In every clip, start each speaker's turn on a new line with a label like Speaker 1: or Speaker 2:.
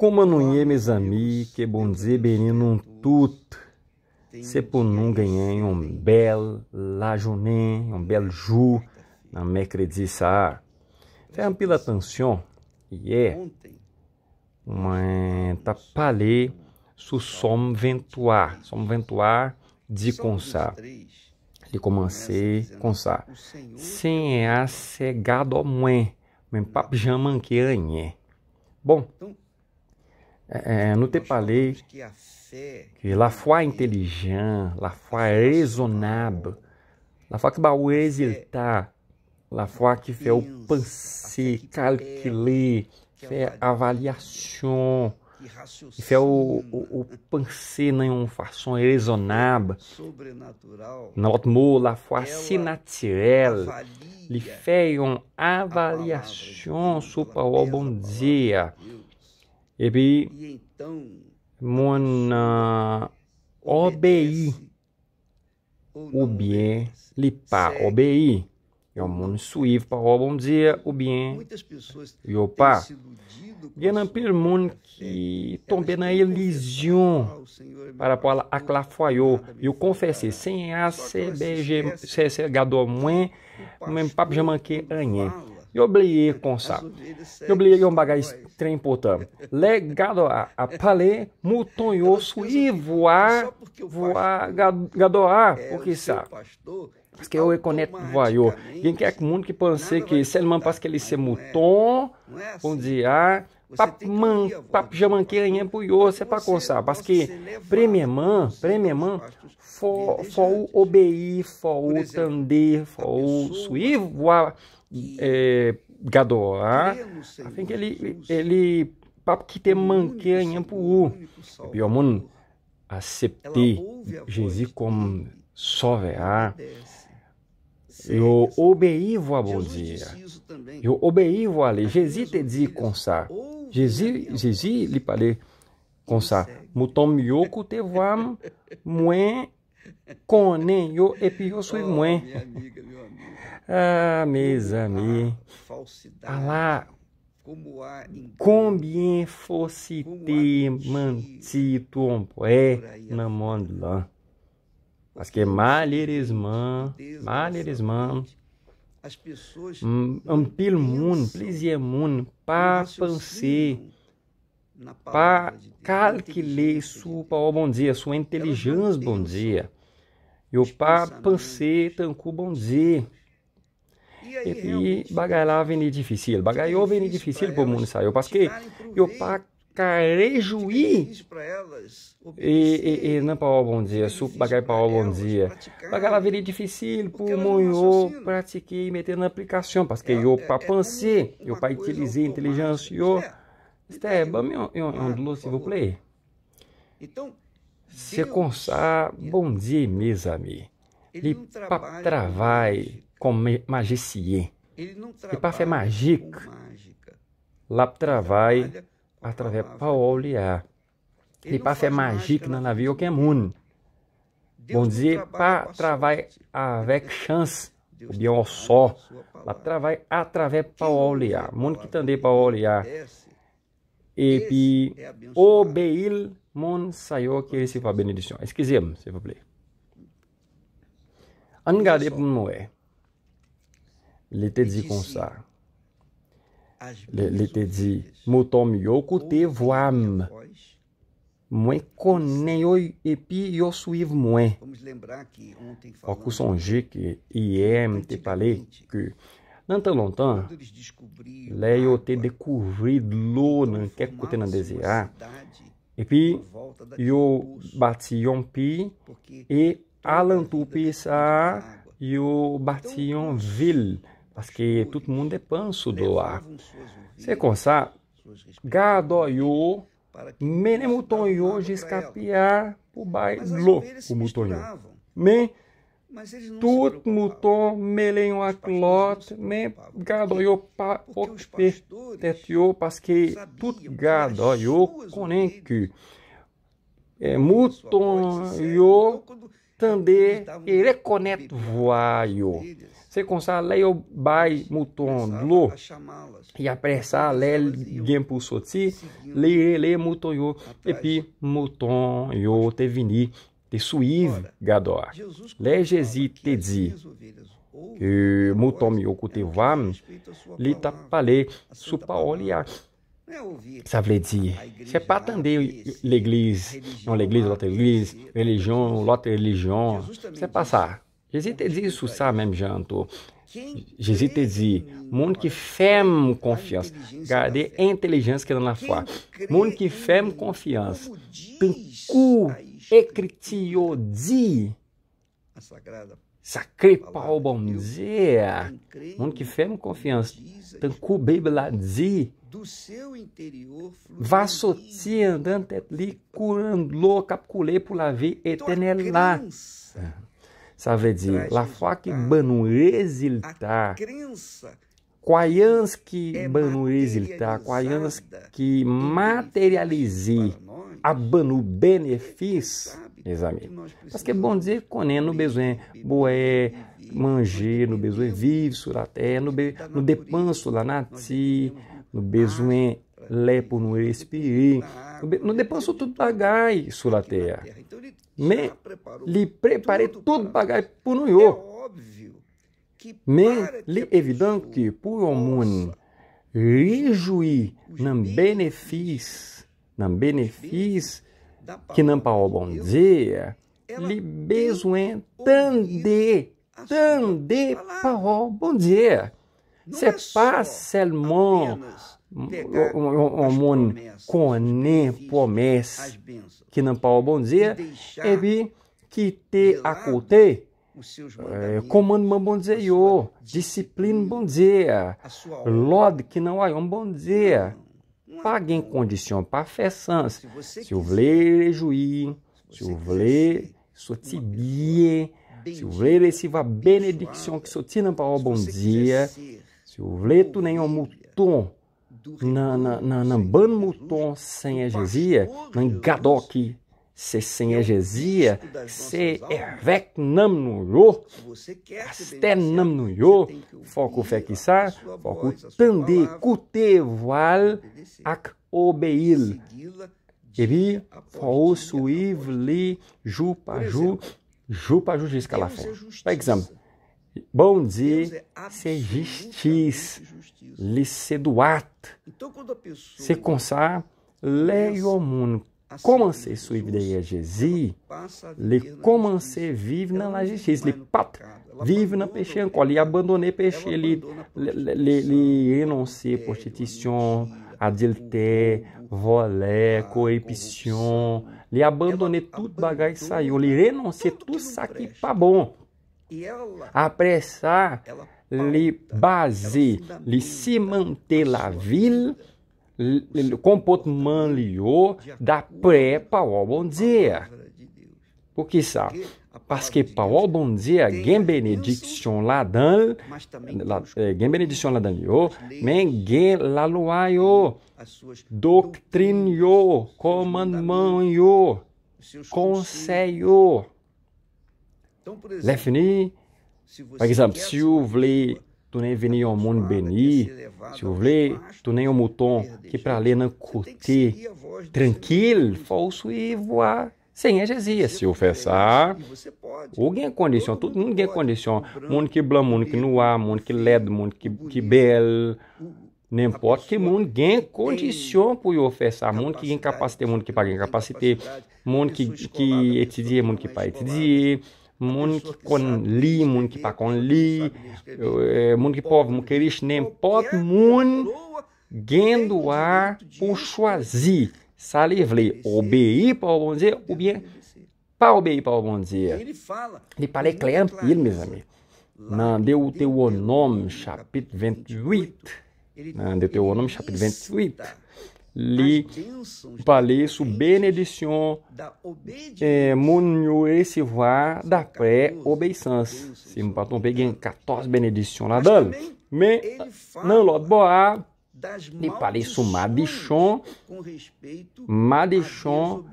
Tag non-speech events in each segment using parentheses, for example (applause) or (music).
Speaker 1: Como meus amigos, que bonze beninum tut, sepunum ganhem um bel lajonem, um bel ju, na mecredi saar. Ah, fé um pila e é, uma tapale, tá su som ventuar, som ventuar de consar. De comecei consar. Sem é a cegado muen, men papijaman que anhé. Bom, então, é, é, no te parlei que la é foi inteligente, la foi raisonnable, la foi que baú exiltar, la foi que fait o penser, calculer, fait avaliação, e fait o, o, o penser né, de uma façon raisonnable. Notre mot, la foi si naturel, lhe fait uma avaliação sobre o bom dia e puis mon euh, obéi ou bien li pa obéi Yo moun suiv parol bom dia ou bien yo pa. Gen anpil moun ki tombe na ilisyon para po ak la fwa yo. Yo konfese, sen a sebe se gado mwen, mwen pap jaman ke anyen. Eu obliei consa. Eu obliei um bagais trem importante. Legado a, a palé mutonhoso e voar voar gadoar o que sa. Porque eu reconheço voar. Quem quer é que mundo que pense que se ele não passa que ele ser muton, um dia papo man, papo jamanqueirinha puiô, você para consar, parce que premierman, premierman, for o obeir, for o tender, for o suivo, suivre, é, Gadoá, afim que ele, ele papkite manquem ampuú, biomun acepti, Jesus como soveá, eu obei a bonzia, eu obei a lei, Jesus te di consá, Jesus lhe li pale consá, mutom yoko te vam, muen Conen yo epiosuimuen. Minha amiga, meu amigo. Ah, meus amigos. Ah, falsidade. Alá. Ah Como há Combien fosse ter mantido um poé na mão de lá. Mas que malheureusement, malheureusement, as pessoas um pile monde, plusieurs monde, pas penser para cada que lhe sua palavra bom dia, sua inteligência bom dia. E o para pensar tanco bom dia. E bagay lá vem difícil. Bagay eu vem difícil para o mundo saiu. Porque o para carejuí. E, e, e não para bom dia, suco bagai para bom dia. Bagai lá vem difícil para o mundo. Pratiquei metendo aplicação. Porque é, eu para pensar, eu para utilizar inteligência. Esther, bambi-on s'il vous plaît. Então, se consar, bom dia, mes amis. Ele pas travaille com magicien. Ele não é trabalha fait magique. Lá travaille através para olhar. Ele para é fait mágica na navio que é monde. Bom dia, pas travaille avec (laughs) chance. O bien só. Lá travaille através para olhar. Mundo que também para olhar. Epi, obeil moun sayo ki resifa benedisyon. Eskizem, sepeple. Angade pou mwen. Le te di konsa. Le te di, moutom yoku te vwam. Mwen konen yo, epi yo suiv mwen. Wakou sanje ki, iye mte pale ki, Não tão longtemps, lá eu ter descobrido não que eu tenha desejar. E puis, eu então, bati um pi e Alan Tupissa eu bati um vil, porque todo mundo é panso do ar. Você consegue? Gado eu menemo tonho escapiar por baixo, como tonho. Mas tutmo to melenhoat lot me gadoio pa okpe tetio paske tut gadoyo konenku é muton yo tande ere konet voayo se consa lei bai muton lo e apressar lel gempo soti le le muton yo pi muton yo vini Tesuiv Gador, Legesi Tezi, Mutomi Okutevam, Lita Pale, Supaolia, ça veut dire, c'est pas tant l'église, não l'église, l'autre église, religião, l'autre religião, c'est pas ça. Jésus te dit isso, ça, même janto. Jésus te dit, monde qui ferme confiança, gardez a inteligência que dá na foi. Monde que ferme confiança, tem cu Ecritiodi. A sagrada Sacré Pau, bom dia. Mundo que fé, confiança. Tancu Bebeladi. Do seu interior Vassoti andante etli curandlo por pulavi etenelá. É. sabe veut dire, la foi que banu exiltar. Quaians que é banu exiltar. Quaians que materialize abanu benefis, meus amigos. Mas que é bom dizer coné no besoin, é, boé, manje no besoin, é vive sur é no, be, no depanso lá la nati, no besoin lepo no espiri, no depanso tudo tout bagay sur la terre. Então, Me lhe preparei tudo bagay por no yo. Me lhe evident que pour o mundo, réjouis, nan benefis, nam benefício que nam o bom dia, li bezuen tande, tande o bom dia. se pas seulement o mundo connaît promesse que não o bom dia e é vi que te acolte é, eh, comando bom dia yo disciplina bom dia lode que não há um bom dia Pague em condição para feçança. Se o vler é juí, se o vler sotibie, se o vler é receba benedição que sotina para o bom dia, se o vler tu nem é o muton, na, na, na, na ban muton sem egesia, na gadoque, é é se sem egesia, se ervec namnuyo, asté namnuyo, foco fekissar, foco tande, cute voal ak obeil. E vi, faut suivre li jou pa ju ju pa jou jusqu'à la fin. É Par Bom dia, se justis, li seduat, se consar, leio o mundo, commencer suivre derrière Jésus, les commencer vivre dans la justice, les pas vivre dans le péché encore, les abandonner le péché, les, les, les renoncer prostitution, adultère, voler, ah, corruption, les abandonner toute bagaille ça, les renoncer tout ça qui n'est pas tá bon. Après ça, les baser, les cimenter la ville comportmanlio da pré Paul bom dia. que sabe? Porque que parole bon Dieu a gain bénédiction là lá la gain bénédiction là dans yo mais gain la loi yo doctrine yo commandement yo conseil yo veni venir en beni se si vous tu nem tá ao é muton que para ler não côté tranquilo, falso e voar sem ejesia Se ofensar, alguém condiciona, todo mundo ninguém condiciona. Mundo que blá, mundo que no ar, mundo que led, mundo que, que bel. Não importa que mundo ninguém condiciona para ofensar. Mundo que incapacita, mundo que paga incapacité, mundo que, que etudia, mundo que paga etudia que com com li Munkkonli, Munkpakonli, Munkpov, Munkerish, Nempot, que Genduar, Puxuazi, Salivli, Obei, Paulo Bonzé, ou bien Paubei, Paulo Bonzé. Ele fala. Ele fala clair en pile, mes amis. Dans Deutéronome, chapitre 28, dans Deutéronome, chapitre 28, eh, ah, Li paleço benedição é, munuecivar da pré obeissance. Se me patom peguem 14 benedição lá dando. Mas não lot boa Li Palisso madichon, madichon,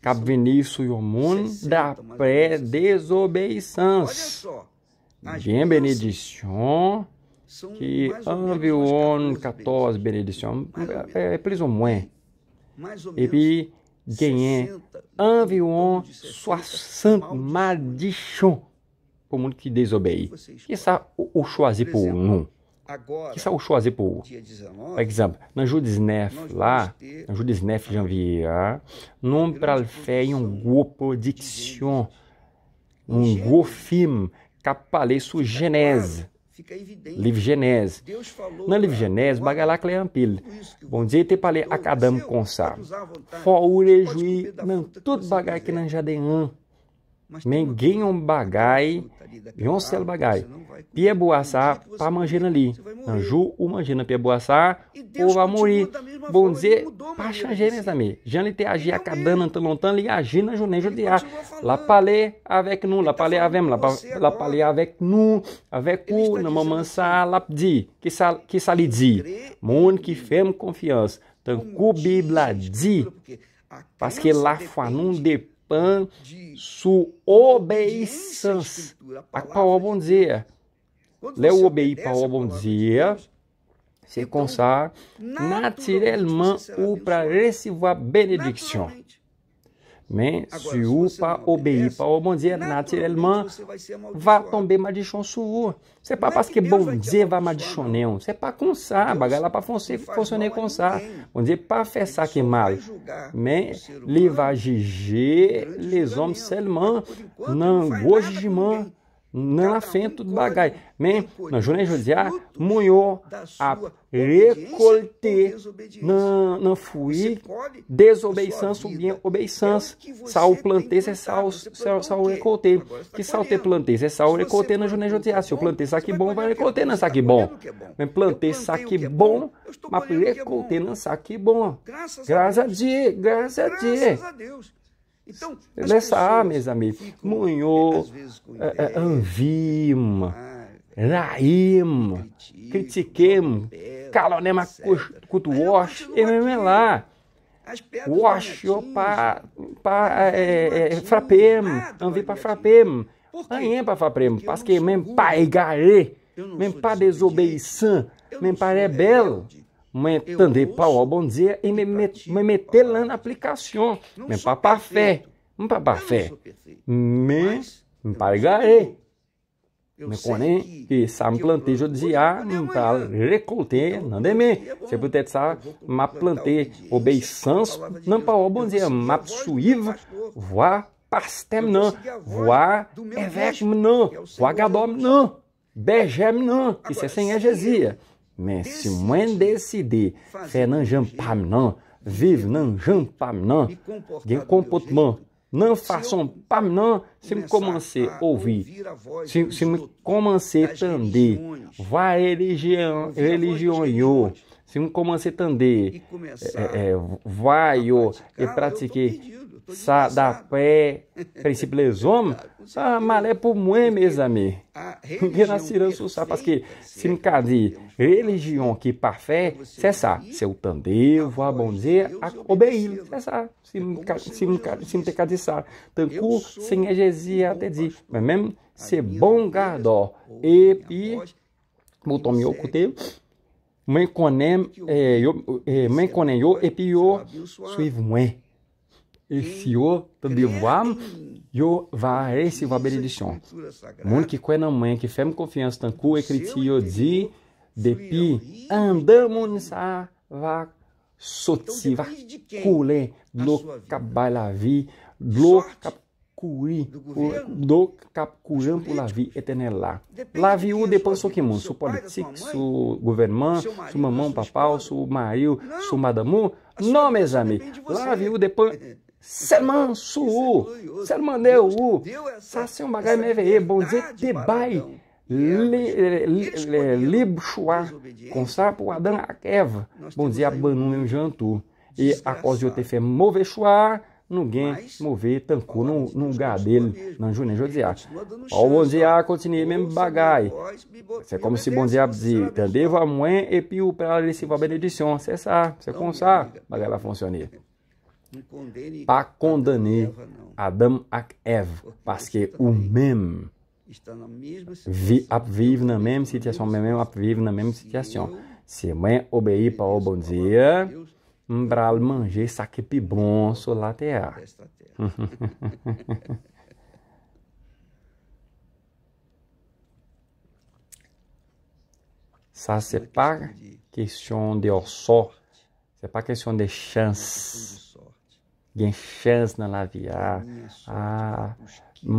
Speaker 1: cabveniço e homon da pré-desobediência. Bem benedicion que enlevait on 14 bénédictions, euh, plus ou moins. Et puis, gagner environ 60 maldições para o mundo que desobéi. Que está o choisir por um? Que está é o choisir por Por exemplo, no dia 19, lá, no dia 19 de janeiro, não para fazer um grupo de diction, um grupo filme, capalei sua tá genese. Livgenese. Na Livgenese, Bagalacla é ampil. Bom dia, te palei acadam consar. Fo ure juí, não tudo bagalá que não já men gen yon bagay yon sel bagay piye bo asa pa manje nan li nan jo ou manje nan piye bo asa ou va mori bon ze pa chanje men zami jan li te aji akadan nan tan lontan li aji nan jounen joun di a la pale avek nou la pale avem la pale avek nou avek ou nan manman sa lap di ki sa li di moun ki fem konfians tan kou bib la di paske la fwa nan dep pan su obeissans. A qual bom dia. Leu obei pao bom dia. Se então, consar naturellement ou para receber a benediction. Men, si ou pa obeyi pa ou, bon diye, nati elman va tombe madishon sou ou. Se pa paske bon diye va madishonen, se pa konsa, bagay la pa fonsene konsa. Bon diye, pa fesa ke mal, men, li va jije, li zom se elman, nan goji jiman. nascento um bagai. Men, na jornada judiciar, munhou a recolte não não fui desobediência subia obediência sal plantei é sal é sal recoltei tá que sal te plantei é sal recolte na jornada judiciar se eu plantei saque bom vai recolter na saque bom plantei saque bom mas recoltei na saque bom graças a Deus graças a Deus então, é Nessa A, ah, meus amigos, Munhoz, é, é, Anvima, Naim, Critiquem, Calonema Cutuosh, MMLA, Wash, Opa, Frapem, Anvipa Frapem, Anhem para Frapem, Pasquem, pai Garé, Mempa Desobeição, Mempa Rebelo. Mwen tende pa bom dia e mwen mette lan aplikasyon. Mwen pa pafe. Mwen pa pafe. fé, mas pa regare. Mwen konen que sa m plante jodi a, mwen pa rekolte nan deme. Se pwetet sa m ap plante obeysans não pa ou bom dia, ap souiv, vwa pastem nan, vwa o m nan, vwa gadom nan, não, isso é sem senye jezi. Mas se moi decidir, faire não jam vive não, jam pam nan, gen comportement façam, façon pam nan, se me commencer ouvir, se, se me a tender, vai religião religion eu, se me commencer tender, é, é, vai yo e pratiquei, sa da kwe prensipe le zon, sa male pou mwen me zami. Gena siran sou sa, paske sin kade religyon ki pa fe, se sa, se utandevo, a bonze, a obe ili, se sa, sin te kade sa, tanku, sin ejezi, ate di, mwen mwen se bon kado, epi, mwen konen, mwen konen yo, epi eh, yo, sui mwen, el Fior é de voam, eu vai receber a benedição. Muito que quando mãe que fez confiança tanto e critiu de depi andamos a vá soti vá cule do cabalavi do cap do capcuram por lavi etenelá. Lavi o depois o que mundo, sou político, sou governement, sou mamão, papau, sou marido, sou madamu. Não, meus amigos, lavi o depois (laughs) Se man sou, se man nou. Sa se un bagay me ve e bon deye non, bon bon te bai. Libshua konsa pou adan ak eva. Bon deye bon a banoulem jantou. E akoze yo te fe move shua, nou gen move tankou nou gadel nanjou nenjou deye a. O bon deye a kontinie men bagay. Se komose bon deye a bize. Tande vamoen epi ou prele se vabere di son. Se sa, se konsa bagay la non, foncioni. pas condamner Adam et Ève, parce que ou même vi, ap vive na mesma situação, mesmo ap vive na mesma situação. Se mãe obéir para o bom dia, para manger saque pibon sur la terre. (laughs) Ça, c'est pas question de só Se ah, ah, pa kesyon de chans, gen chans nan la viya, a,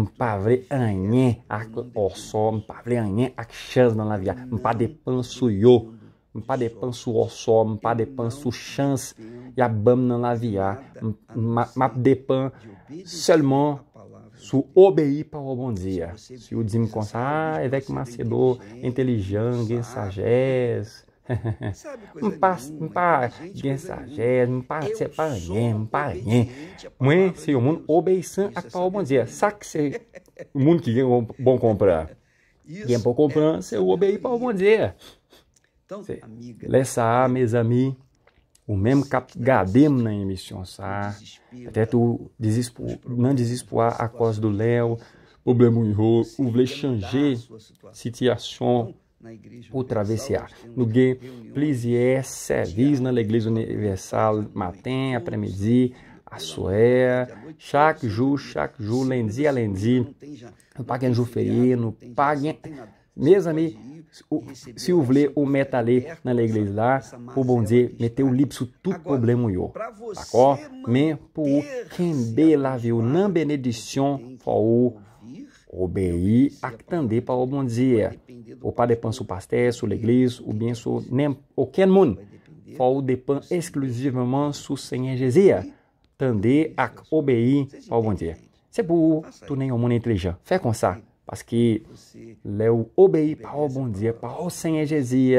Speaker 1: mpa vre anyen ah, ak orso, mpa vre anyen ak chans nan la viya, mpa depan sou yo, mpa depan sou orso, mpa depan sou chans, gen chans nan la viya, mpa depan selman sou obeyi pa ou bon diya. Si yo dizim kon sa, a, evèk mase do, entelijan, gen sajez, É um paz, um paz, mensageiro, um paz, separanhém, um paranhém. Mãe, se o mundo obeição, é a qual bom dizer, que se o mundo que bom comprar. (laughs) quem é bom comprar, você eu obei para bom dia. Então, amiga, Lessa, é meus amigos, o mesmo gadem na emissão, sa, até tu não desespoar a causa do Léo, problema em o vle changer, situação o travessiar. Lugué plisier servis na l'Église universal matin, après-midi, à Sué, chaque jour, chaque jour, lundi à lundi, no paguons jour férié, nous paguons, mes amis, se vous voulez o mettre ali na l'église tá lá, pour bon Dieu, mettez o lipso tout problème yo, d'accord? Mais pour quem la viu nan benediction, for obéir, attendez para o bom dia. O padre do Pastesso, a igreja, o benço, nem qualquer é mundo. Paulo depende exclusivamente do Senhor Jesus. Tende a obedecer ao bom dia. Se é burro, tu nem o mundo inteligente. Faz com isso. Porque leu obedecer para o bom dia, para o Senhor Jesus,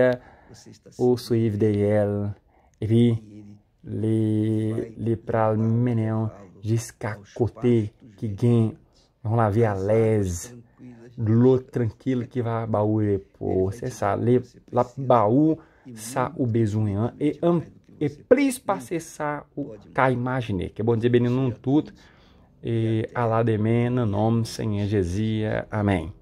Speaker 1: o suíve de ele, e vi, lhe, lhe para o menino, diz que a que ganha, não havia lésio lo tranquilo que vai baú pour c'est le la baú sa o besoin e am e plis para ça o caimagine que que é bom dia benino tudo e a de mena nome Senhor Jesus amém